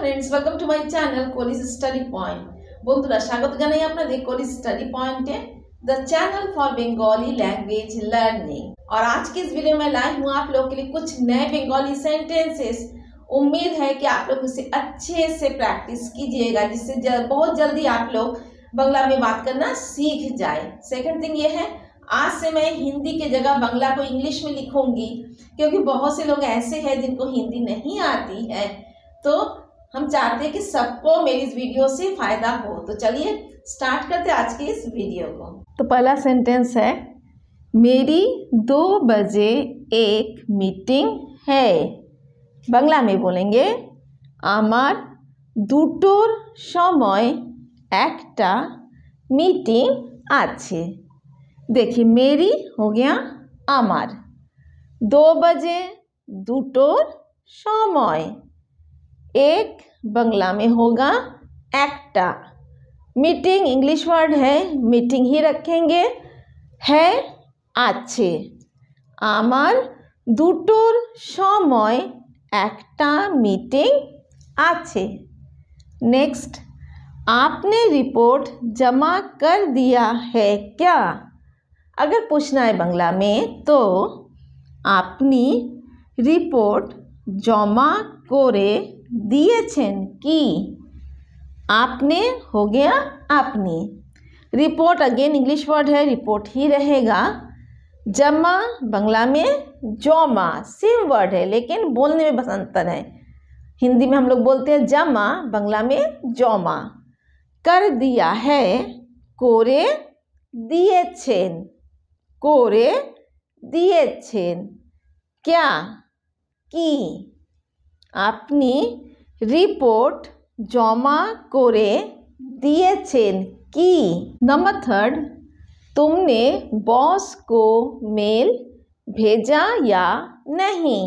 friends welcome to my channel college study point বন্ধুরা স্বাগত জানাই আপনাদের কলিজ স্টাডি পয়েন্টে the channel for Bengali language learning और आज के इस वीडियो में लाई हूँ आप लोग के लिए कुछ नए बंगाली सेंटेंसेस उम्मीद है कि आप लोग उसे अच्छे से प्रैक्टिस कीजिएगा जिससे जल, बहुत जल्दी आप लोग बंगला में बात करना सीख जाए सेकंड थिंग ये है आज से मैं हिंदी के जगह बंगला को इंग्लिश में लिखूंगी क्योंकि बहुत से लोग ऐसे हैं जिनको हिंदी नहीं आती है तो हम चाहते हैं कि सबको मेरी इस वीडियो से फ़ायदा हो तो चलिए स्टार्ट करते आज की इस वीडियो को तो पहला सेंटेंस है मेरी दो बजे एक मीटिंग है बंगला में बोलेंगे आमार दुटोर समय एक मीटिंग आछे देखिए मेरी हो गया आमार दो बजे दुटोर समय एक बंगला में होगा एक्टा मीटिंग इंग्लिश वर्ड है मीटिंग ही रखेंगे है আছে आमार दुटोर समय एक्टा मीटिंग আছে नेक्स्ट आपने रिपोर्ट जमा कर दिया है क्या अगर पूछना है बंगला में तो आपनी रिपोर्ट जमा कोरे दिए कि आपने हो गया आपने रिपोर्ट अगेन इंग्लिश वर्ड है रिपोर्ट ही रहेगा जमा बंगला में जोमा सेम वर्ड है लेकिन बोलने में बस अंतर है हिंदी में हम लोग बोलते हैं जमा बंगला में जोमा कर दिया है कोरे दिए छेन कोरे दिए छेन क्या की اپنی رپورٹ জমা করে দিয়েছেন কি নাম্বার 3 তুমি نے বস کو เมล भेजा या नहीं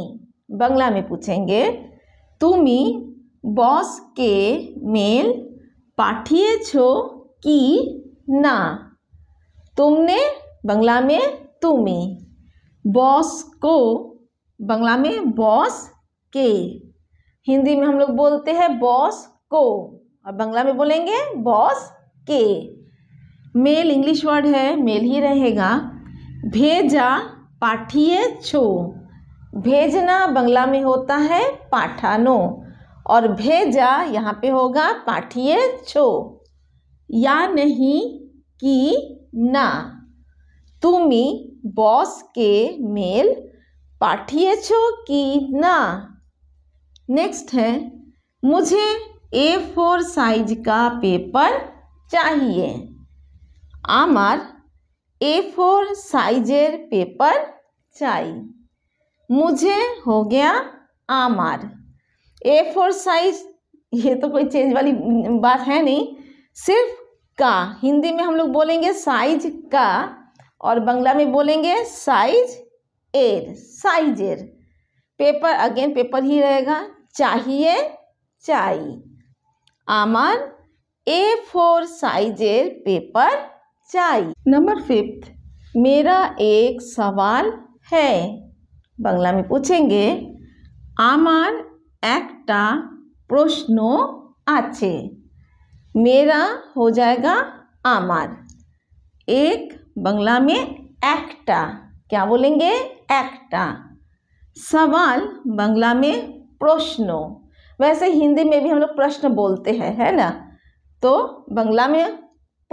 बंगला में पूछेंगे তুমি বস কে เมล পাঠিয়েছো কি না तुमने बंगला में তুমি বস کو बंगला में बॉस के हिंदी में हम लोग बोलते हैं बॉस को और बंगला में बोलेंगे बॉस के मेल इंग्लिश वर्ड है मेल ही रहेगा भेजा पाठिए छो भेजना बंगला में होता है पाठानो और भेजा यहाँ पे होगा पाठिए छो या नहीं कि ना तुम्हें बॉस के मेल पाठिए छो कि ना नेक्स्ट है मुझे ए फोर साइज का पेपर चाहिए आमार ए फोर साइजर पेपर चाहिए मुझे हो गया आमार ए फोर साइज ये तो कोई चेंज वाली बात है नहीं सिर्फ का हिंदी में हम लोग बोलेंगे साइज का और बंगला में बोलेंगे साइज एर एर पेपर अगेन पेपर ही रहेगा चाहिए चाहिए आमार ए फोर साइजर पेपर चाहिए नंबर फिफ्थ मेरा एक सवाल है बंगला में पूछेंगे आमार एक प्रश्न आचे मेरा हो जाएगा आमार एक बंगला में एक्टा क्या बोलेंगे एक्टा सवाल बंगला में प्रश्न वैसे हिंदी में भी हम लोग प्रश्न बोलते हैं है ना तो बंगला में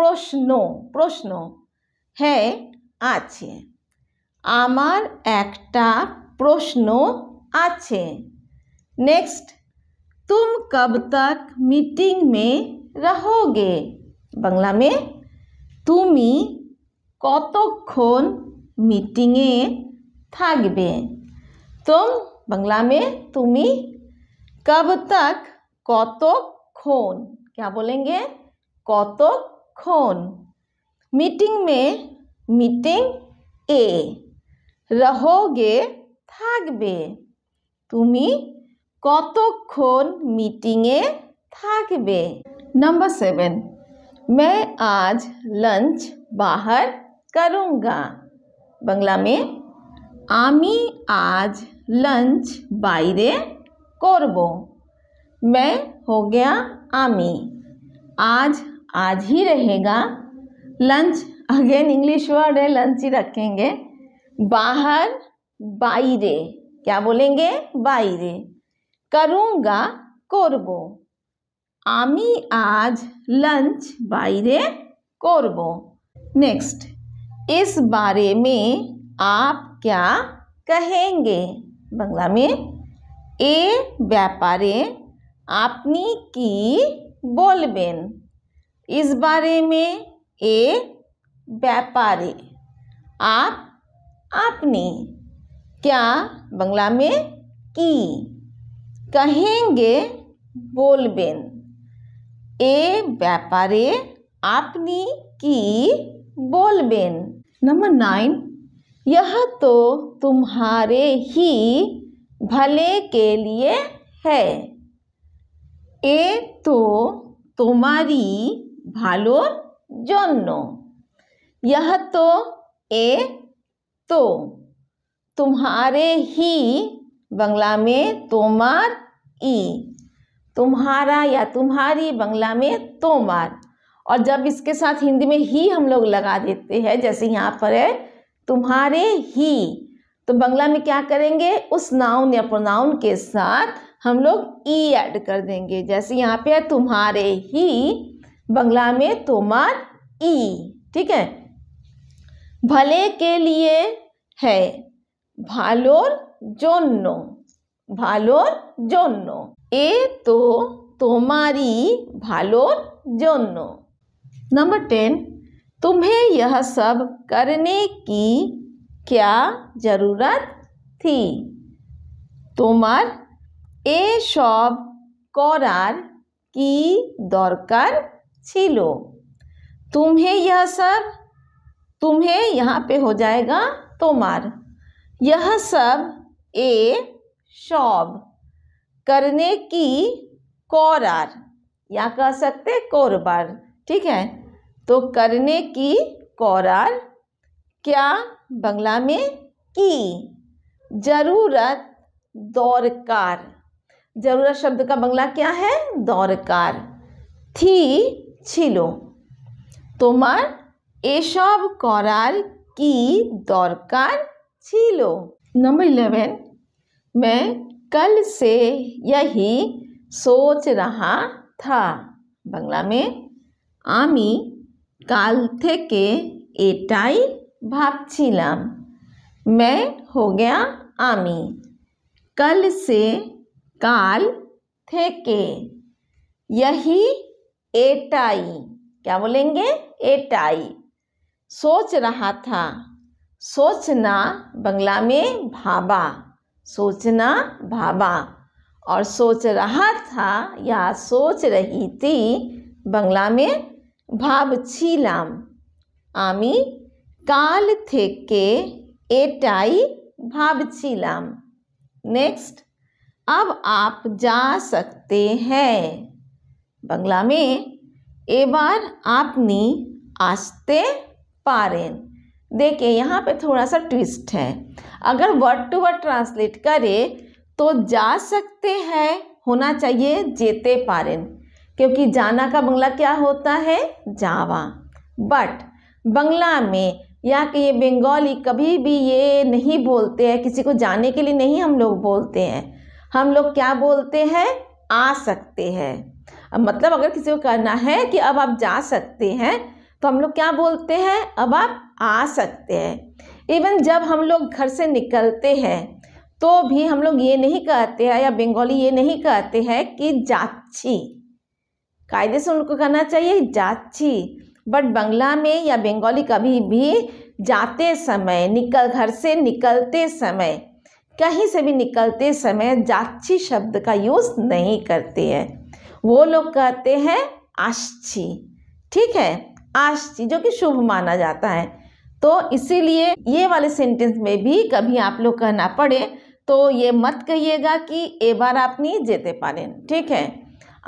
প্রশ্ন প্রশ্ন হ্যাঁ আছে আমার একটা প্রশ্ন আছে নেক্সট তুম কব তক মিটিং মে রহোগে বাংলা মে তুমি কতক্ষণ মিটিংয়ে থাকবে তুম बंगला में तुम्ही कब तक कौतुक खोन क्या बोलेंगे कौतुक खोन मीटिंग में मीटिंग ए रहोगे থাকবে তুমি কতক্ষণ মিটিংয়ে बे नंबर सेवन मैं आज लंच बाहर करूँगा बंगला में आमी आज लंच বাইরে করব मैं हो गया आमी आज आज ही रहेगा लंच अगेन इंग्लिश वर्ड है लंच ही रखेंगे बाहर बाइरे क्या बोलेंगे बाइरे करूँगा করবো आमी आज लंच বাইরে করব नेक्स्ट इस बारे में आप क्या कहेंगे बंगला में ए व्यापारे आपनी की বলবেন इस बारे में ए व्यापारे आप आपने क्या बंगला में की कहेंगे बोलबेन ए व्यापारे आपनी की बोलबेन नंबर नाइन यह तो तुम्हारे ही भले के लिए है ए तो तुम्हारी भालो जोनो यह तो ए तो तुम्हारे ही बंगला में तोमार ई तुम्हारा या तुम्हारी बंगला में तोमार और जब इसके साथ हिंदी में ही हम लोग लगा देते हैं जैसे यहाँ पर है तुम्हारे ही तो बंगला में क्या करेंगे उस नाउन या प्रोनाउन के साथ हम लोग ई e ऐड कर देंगे जैसे यहाँ पे है तुम्हारे ही बंगला में तुम्हार ई e, ठीक है भले के लिए है भालोर जोनो भालोर जोनो ए तो तुम्हारी भालोर जोनो नंबर टेन तुम्हें यह सब करने की क्या ज़रूरत थी ए सब करार की दरकार छिलो तुम्हें यह सब तुम्हें यहाँ पे हो जाएगा तुम्हार यह सब ए शॉब करने की कोरार या कह सकते कोरबार ठीक है तो करने की कौरार क्या बंगला में की ज़रूरत दौरकार ज़रूरत शब्द का बंगला क्या है दौरकार थी छिलो तोमर এসব कौरार की दौरकार छिलो नंबर इलेवन मैं कल से यही सोच रहा था बंगला में आमी के एटाई भाप ভাবছিলাম मैं हो गया आमी कल से थे के यही एटाई क्या बोलेंगे एटाई सोच रहा था सोचना बंगला में भाबा सोचना भाबा और सोच रहा था या सोच रही थी बंगला में ভাবছিলাম कल थे एटाई এটাই नेक्स्ट अब आप जा सकते हैं बंगला में ए बार आपनी आस्ते पारें देखिए यहाँ पे थोड़ा सा ट्विस्ट है अगर वर्ड टू वर्ड ट्रांसलेट करें तो जा सकते हैं होना चाहिए जेते पारें क्योंकि जाना का बंगला क्या होता है जावा बट बंगला में या कि ये बंगाली कभी भी ये नहीं बोलते हैं किसी को जाने के लिए नहीं हम लोग बोलते हैं हम लोग क्या बोलते हैं आ सकते हैं मतलब अगर किसी को कहना है कि अब आप जा सकते हैं तो हम लोग क्या बोलते हैं अब आप आ सकते हैं इवन जब हम लोग घर से निकलते हैं तो भी हम लोग ये नहीं कहते हैं या बंगाली ये नहीं कहते हैं कि जाची कायदे से उनको कहना चाहिए जाची बट बंगला में या बंगाली कभी भी जाते समय निकल घर से निकलते समय कहीं से भी निकलते समय जाची शब्द का यूज़ नहीं करते हैं वो लोग कहते हैं आश्ची ठीक है आश्ची जो कि शुभ माना जाता है तो इसीलिए ये वाले सेंटेंस में भी कभी आप लोग कहना पड़े तो ये मत कहिएगा कि ए बार आप नहीं जेते रहे ठीक है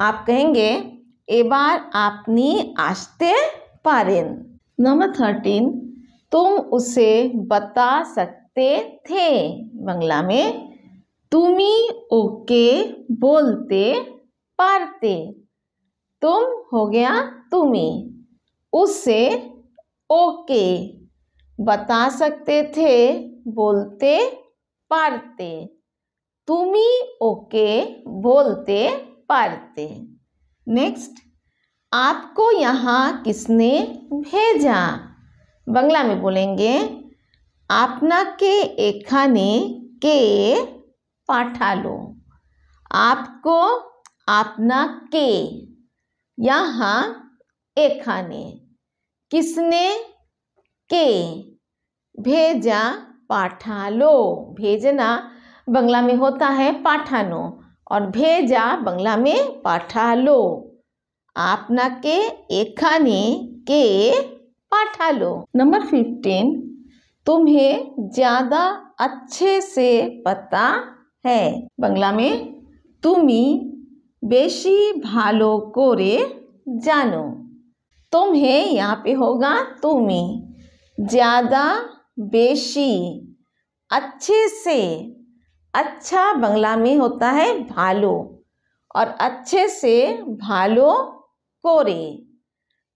आप कहेंगे এবার আপনি আসতে পারেন नंबर थर्टीन तुम उसे बता सकते थे बंगला में तुम्ही ओके बोलते पारते तुम हो गया तुम्ही उसे ओके बता सकते थे बोलते पारते तुम्ही ओके बोलते पारते नेक्स्ट आपको यहाँ किसने भेजा बंगला में बोलेंगे आपना আপনাকে के पाठा लो आपको अपना के यहाँ एखाने किसने के भेजा पाठालो भेजना बंगला में होता है पाठानो और भेजा बंगला में पाठालो আপনাকে के पाठा लो नंबर फिफ्टीन तुम्हें ज़्यादा अच्छे से पता है बंगला में तुम्हें बेशी भालो कोरे जानो तुम्हें यहाँ पे होगा तुम्हें ज़्यादा बेशी अच्छे से अच्छा बंगला में होता है भालो और अच्छे से भालो कोरे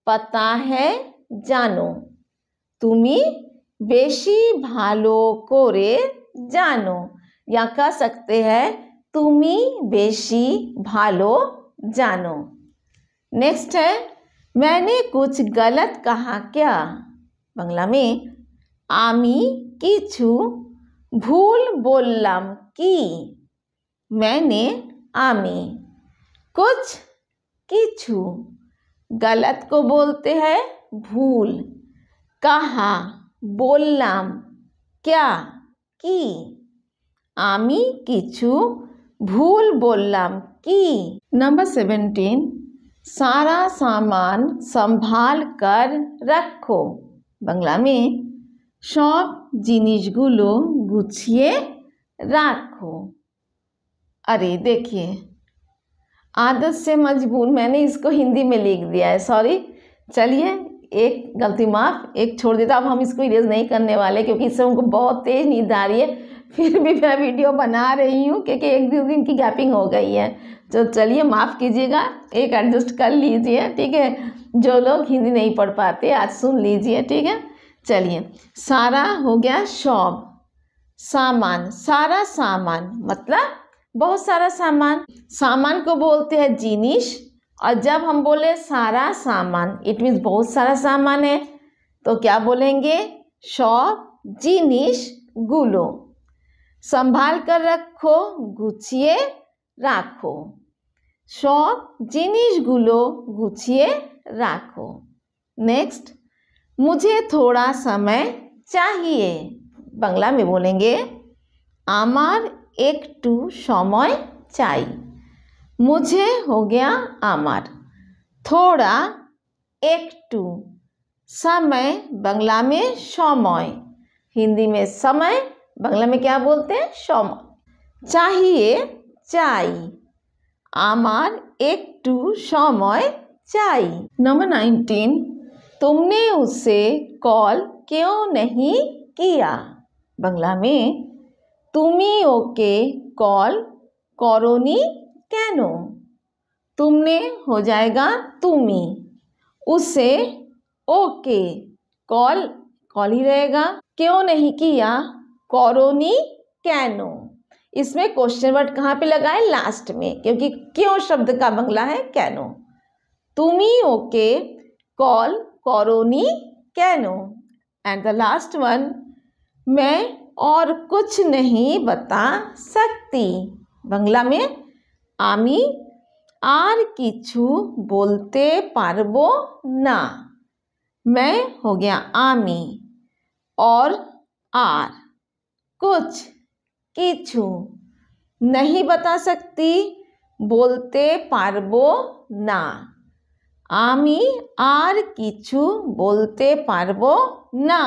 पता है जानो तुम्हें बेशी भालो कोरे जानो या कह सकते हैं तुम्ही बेशी भालो जानो नेक्स्ट है मैंने कुछ गलत कहा क्या बंगला में आमी किछु भूल বললাম की मैंने आमी कुछ किचु गलत को बोलते हैं भूल कहा बोललाम क्या की आमी किचु भूल बोललाम की नंबर सेवेंटीन सारा सामान संभाल कर रखो बंगला में सब जिनिसगुलो गुछिए रखो अरे देखिए आदत से मजबूर मैंने इसको हिंदी में लिख दिया है सॉरी चलिए एक गलती माफ़ एक छोड़ देता अब हम इसको इरेज नहीं करने वाले क्योंकि इससे उनको बहुत तेज़ नींद आ रही है फिर भी मैं वीडियो बना रही हूँ क्योंकि एक दो दिन की गैपिंग हो गई है तो चलिए माफ़ कीजिएगा एक एडजस्ट कर लीजिए ठीक है जो लोग हिंदी नहीं पढ़ पाते आज सुन लीजिए ठीक है चलिए सारा हो गया शॉप सामान सारा सामान मतलब बहुत सारा सामान सामान को बोलते हैं जीनिश और जब हम बोले सारा सामान इट मीन्स बहुत सारा सामान है तो क्या बोलेंगे शॉप जीनिश गुलो संभाल कर रखो गुछिए शॉप जीनिश गुलो गुछिए राखो नेक्स्ट मुझे थोड़ा समय चाहिए बांग्ला में बोलेंगे आमार एक टू समय चाई मुझे हो गया आमार थोड़ा एक टू समय बांग्ला में समय हिंदी में समय बांग्ला में क्या बोलते हैं समय चाहिए চাই एक टू समय চাই নম্বর নাইনटीन तुमने उसे कॉल क्यों नहीं किया बांगला में तुमी ओके कॉल करोनी कैनो तुमने हो जाएगा तुमी उसे ओके कॉल कॉल ही रहेगा क्यों नहीं किया कॉरोनी कैनो इसमें क्वेश्चन वर्ड कहाँ पे लगा है लास्ट में क्योंकि क्यों शब्द का बंगला है कैनो तुमी ओके कॉल कॉरोनी कैनो एंड द लास्ट वन मैं और कुछ नहीं बता सकती बंगला में आमी आर किचु बोलते पारबो ना मैं हो गया आमी और आर कुछ किचु नहीं बता सकती बोलते पारबो ना आमी आर किचु बोलते पारबो ना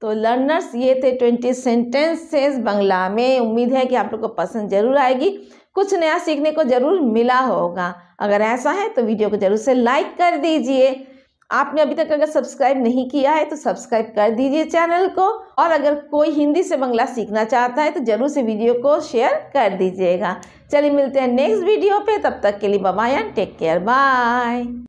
तो लर्नर्स ये थे ट्वेंटी सेंटेंसेस बंगला में उम्मीद है कि आप लोग को पसंद जरूर आएगी कुछ नया सीखने को ज़रूर मिला होगा अगर ऐसा है तो वीडियो को ज़रूर से लाइक कर दीजिए आपने अभी तक अगर सब्सक्राइब नहीं किया है तो सब्सक्राइब कर दीजिए चैनल को और अगर कोई हिंदी से बंगला सीखना चाहता है तो ज़रूर से वीडियो को शेयर कर दीजिएगा चलिए मिलते हैं नेक्स्ट वीडियो पे तब तक के लिए बाय टेक केयर बाय